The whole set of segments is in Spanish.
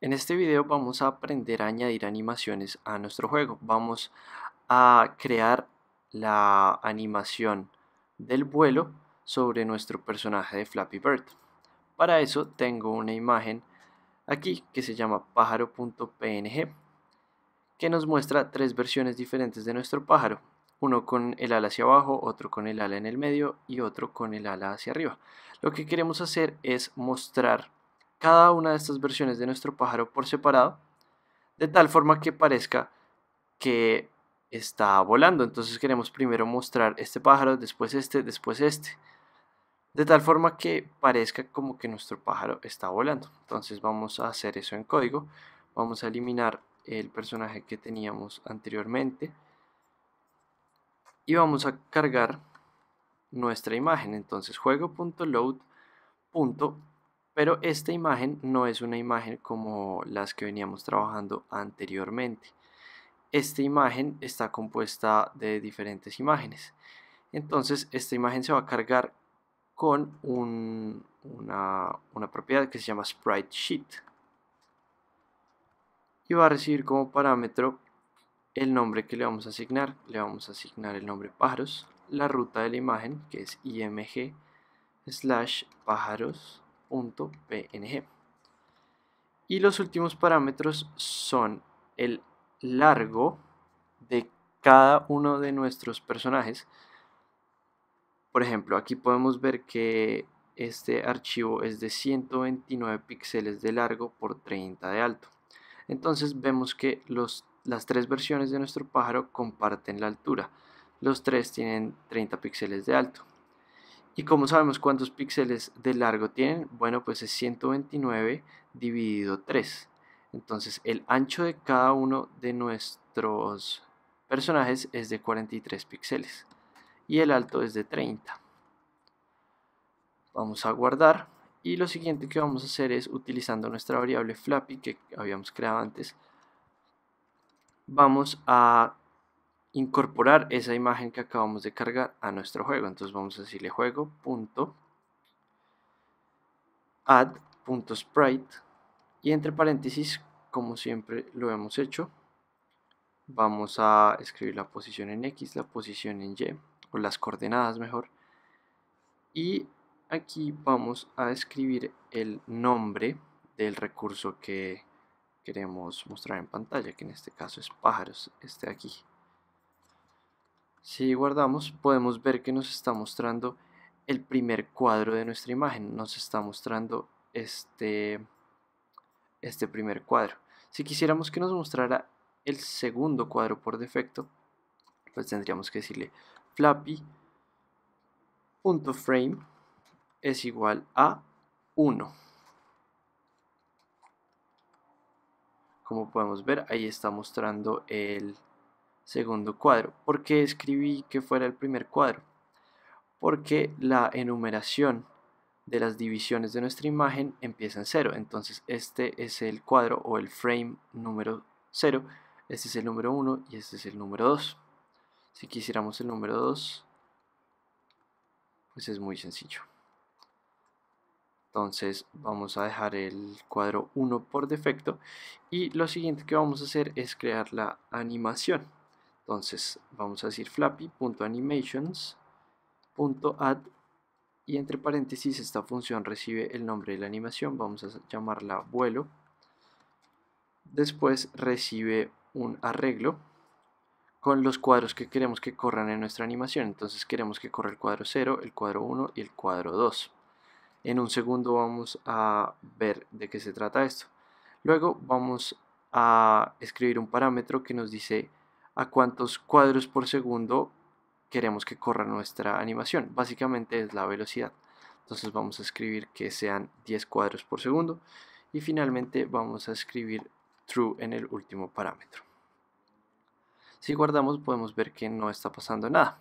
En este video vamos a aprender a añadir animaciones a nuestro juego. Vamos a crear la animación del vuelo sobre nuestro personaje de Flappy Bird. Para eso tengo una imagen aquí que se llama pájaro.png que nos muestra tres versiones diferentes de nuestro pájaro. Uno con el ala hacia abajo, otro con el ala en el medio y otro con el ala hacia arriba. Lo que queremos hacer es mostrar cada una de estas versiones de nuestro pájaro por separado, de tal forma que parezca que está volando. Entonces queremos primero mostrar este pájaro, después este, después este. De tal forma que parezca como que nuestro pájaro está volando. Entonces vamos a hacer eso en código. Vamos a eliminar el personaje que teníamos anteriormente. Y vamos a cargar nuestra imagen. Entonces juego.load pero esta imagen no es una imagen como las que veníamos trabajando anteriormente. Esta imagen está compuesta de diferentes imágenes. Entonces esta imagen se va a cargar con una, una propiedad que se llama sprite sheet y va a recibir como parámetro el nombre que le vamos a asignar. Le vamos a asignar el nombre pájaros, la ruta de la imagen que es img slash pájaros .png. Y los últimos parámetros son el largo de cada uno de nuestros personajes. Por ejemplo, aquí podemos ver que este archivo es de 129 píxeles de largo por 30 de alto. Entonces vemos que los, las tres versiones de nuestro pájaro comparten la altura. Los tres tienen 30 píxeles de alto. ¿Y como sabemos cuántos píxeles de largo tienen? Bueno, pues es 129 dividido 3. Entonces el ancho de cada uno de nuestros personajes es de 43 píxeles y el alto es de 30. Vamos a guardar y lo siguiente que vamos a hacer es utilizando nuestra variable flappy que habíamos creado antes vamos a incorporar esa imagen que acabamos de cargar a nuestro juego. Entonces vamos a decirle juego y entre paréntesis, como siempre lo hemos hecho, vamos a escribir la posición en X, la posición en Y, o las coordenadas mejor. Y aquí vamos a escribir el nombre del recurso que queremos mostrar en pantalla, que en este caso es pájaros, este de aquí. Si guardamos, podemos ver que nos está mostrando el primer cuadro de nuestra imagen. Nos está mostrando este, este primer cuadro. Si quisiéramos que nos mostrara el segundo cuadro por defecto, pues tendríamos que decirle flappy.frame es igual a 1. Como podemos ver, ahí está mostrando el segundo cuadro. ¿Por qué escribí que fuera el primer cuadro? Porque la enumeración de las divisiones de nuestra imagen empieza en cero. Entonces este es el cuadro o el frame número 0, este es el número 1 y este es el número 2. Si quisiéramos el número 2, pues es muy sencillo. Entonces vamos a dejar el cuadro 1 por defecto y lo siguiente que vamos a hacer es crear la animación. Entonces vamos a decir flappy.animations.add y entre paréntesis esta función recibe el nombre de la animación, vamos a llamarla vuelo. Después recibe un arreglo con los cuadros que queremos que corran en nuestra animación. Entonces queremos que corra el cuadro 0, el cuadro 1 y el cuadro 2. En un segundo vamos a ver de qué se trata esto. Luego vamos a escribir un parámetro que nos dice a cuántos cuadros por segundo queremos que corra nuestra animación. Básicamente es la velocidad. Entonces vamos a escribir que sean 10 cuadros por segundo y finalmente vamos a escribir true en el último parámetro. Si guardamos podemos ver que no está pasando nada.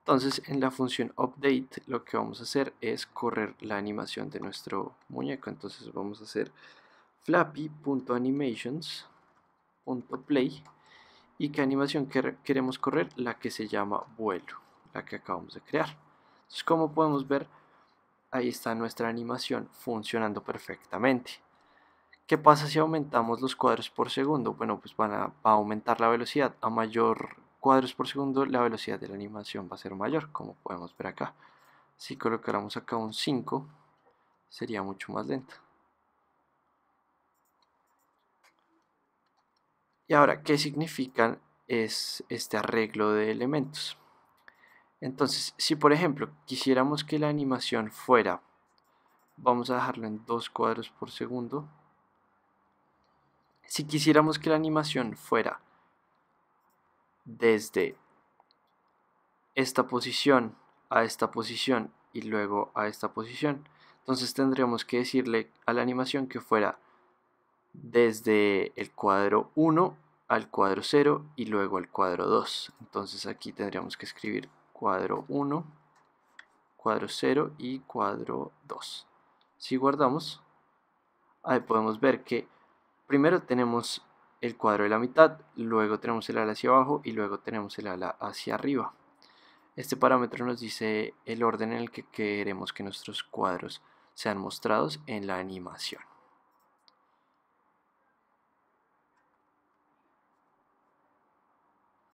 Entonces en la función update lo que vamos a hacer es correr la animación de nuestro muñeco. Entonces vamos a hacer flappy.animations.play y qué animación queremos correr, la que se llama vuelo, la que acabamos de crear. Entonces, como podemos ver, ahí está nuestra animación funcionando perfectamente. ¿Qué pasa si aumentamos los cuadros por segundo? Bueno, pues van va a aumentar la velocidad. A mayor cuadros por segundo, la velocidad de la animación va a ser mayor, como podemos ver acá. Si colocáramos acá un 5, sería mucho más lenta. Y ahora, ¿qué significan es este arreglo de elementos? Entonces, si por ejemplo quisiéramos que la animación fuera, vamos a dejarlo en dos cuadros por segundo, si quisiéramos que la animación fuera desde esta posición a esta posición y luego a esta posición, entonces tendríamos que decirle a la animación que fuera desde el cuadro 1 al cuadro 0 y luego al cuadro 2. Entonces aquí tendríamos que escribir cuadro 1, cuadro 0 y cuadro 2. Si guardamos, ahí podemos ver que primero tenemos el cuadro de la mitad, luego tenemos el ala hacia abajo y luego tenemos el ala hacia arriba. Este parámetro nos dice el orden en el que queremos que nuestros cuadros sean mostrados en la animación.